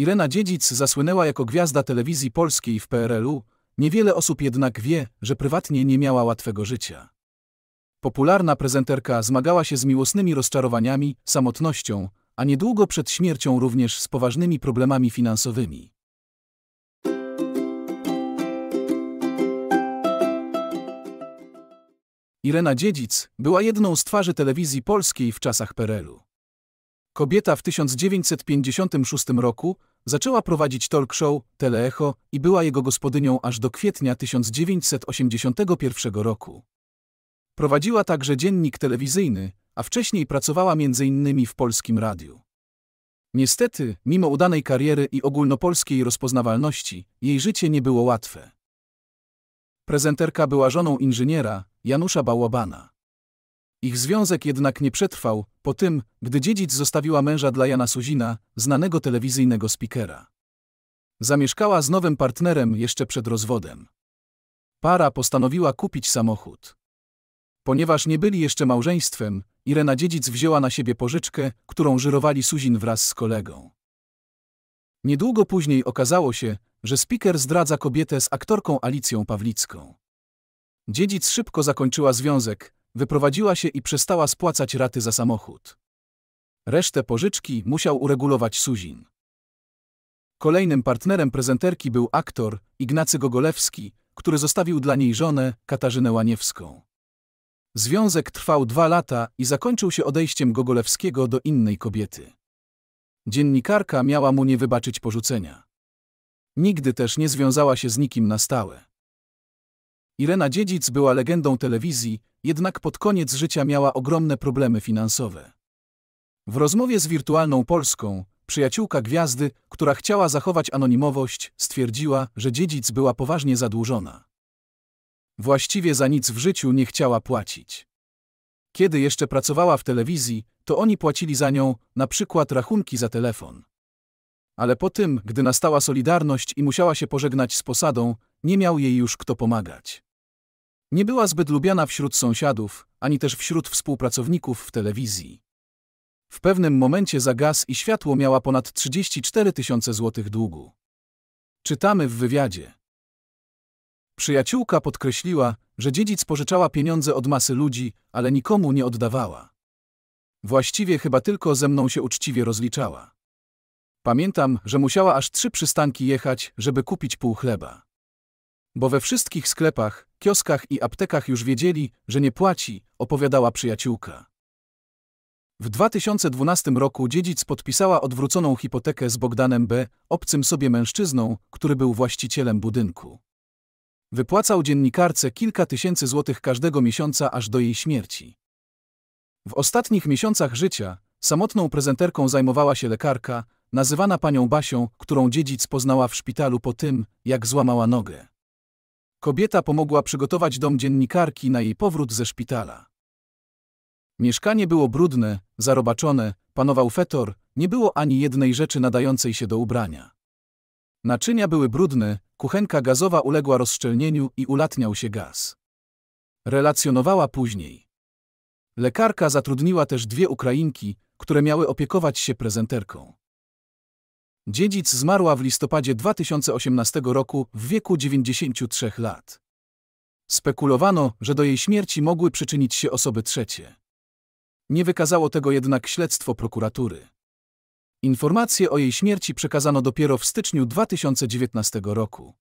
Irena Dziedzic zasłynęła jako gwiazda telewizji polskiej w PRL-u, niewiele osób jednak wie, że prywatnie nie miała łatwego życia. Popularna prezenterka zmagała się z miłosnymi rozczarowaniami, samotnością, a niedługo przed śmiercią również z poważnymi problemami finansowymi. Irena Dziedzic była jedną z twarzy telewizji polskiej w czasach PRL-u. Kobieta w 1956 roku Zaczęła prowadzić talk show Teleecho i była jego gospodynią aż do kwietnia 1981 roku. Prowadziła także dziennik telewizyjny, a wcześniej pracowała m.in. w Polskim Radiu. Niestety, mimo udanej kariery i ogólnopolskiej rozpoznawalności, jej życie nie było łatwe. Prezenterka była żoną inżyniera Janusza Bałabana. Ich związek jednak nie przetrwał, po tym, gdy dziedzic zostawiła męża dla Jana Suzina, znanego telewizyjnego spikera. Zamieszkała z nowym partnerem jeszcze przed rozwodem. Para postanowiła kupić samochód. Ponieważ nie byli jeszcze małżeństwem, Irena Dziedzic wzięła na siebie pożyczkę, którą żyrowali Suzin wraz z kolegą. Niedługo później okazało się, że speaker zdradza kobietę z aktorką Alicją Pawlicką. Dziedzic szybko zakończyła związek, Wyprowadziła się i przestała spłacać raty za samochód. Resztę pożyczki musiał uregulować Suzin. Kolejnym partnerem prezenterki był aktor Ignacy Gogolewski, który zostawił dla niej żonę Katarzynę Łaniewską. Związek trwał dwa lata i zakończył się odejściem Gogolewskiego do innej kobiety. Dziennikarka miała mu nie wybaczyć porzucenia. Nigdy też nie związała się z nikim na stałe. Irena Dziedzic była legendą telewizji, jednak pod koniec życia miała ogromne problemy finansowe. W rozmowie z Wirtualną Polską, przyjaciółka gwiazdy, która chciała zachować anonimowość, stwierdziła, że dziedzic była poważnie zadłużona. Właściwie za nic w życiu nie chciała płacić. Kiedy jeszcze pracowała w telewizji, to oni płacili za nią, na przykład rachunki za telefon. Ale po tym, gdy nastała Solidarność i musiała się pożegnać z posadą, nie miał jej już kto pomagać. Nie była zbyt lubiana wśród sąsiadów, ani też wśród współpracowników w telewizji. W pewnym momencie za gaz i światło miała ponad 34 tysiące złotych długu. Czytamy w wywiadzie. Przyjaciółka podkreśliła, że dziedzic pożyczała pieniądze od masy ludzi, ale nikomu nie oddawała. Właściwie chyba tylko ze mną się uczciwie rozliczała. Pamiętam, że musiała aż trzy przystanki jechać, żeby kupić pół chleba. Bo we wszystkich sklepach, kioskach i aptekach już wiedzieli, że nie płaci, opowiadała przyjaciółka. W 2012 roku dziedzic podpisała odwróconą hipotekę z Bogdanem B., obcym sobie mężczyzną, który był właścicielem budynku. Wypłacał dziennikarce kilka tysięcy złotych każdego miesiąca aż do jej śmierci. W ostatnich miesiącach życia samotną prezenterką zajmowała się lekarka, nazywana panią Basią, którą dziedzic poznała w szpitalu po tym, jak złamała nogę. Kobieta pomogła przygotować dom dziennikarki na jej powrót ze szpitala. Mieszkanie było brudne, zarobaczone, panował fetor, nie było ani jednej rzeczy nadającej się do ubrania. Naczynia były brudne, kuchenka gazowa uległa rozszczelnieniu i ulatniał się gaz. Relacjonowała później. Lekarka zatrudniła też dwie Ukrainki, które miały opiekować się prezenterką. Dziedzic zmarła w listopadzie 2018 roku w wieku 93 lat. Spekulowano, że do jej śmierci mogły przyczynić się osoby trzecie. Nie wykazało tego jednak śledztwo prokuratury. Informacje o jej śmierci przekazano dopiero w styczniu 2019 roku.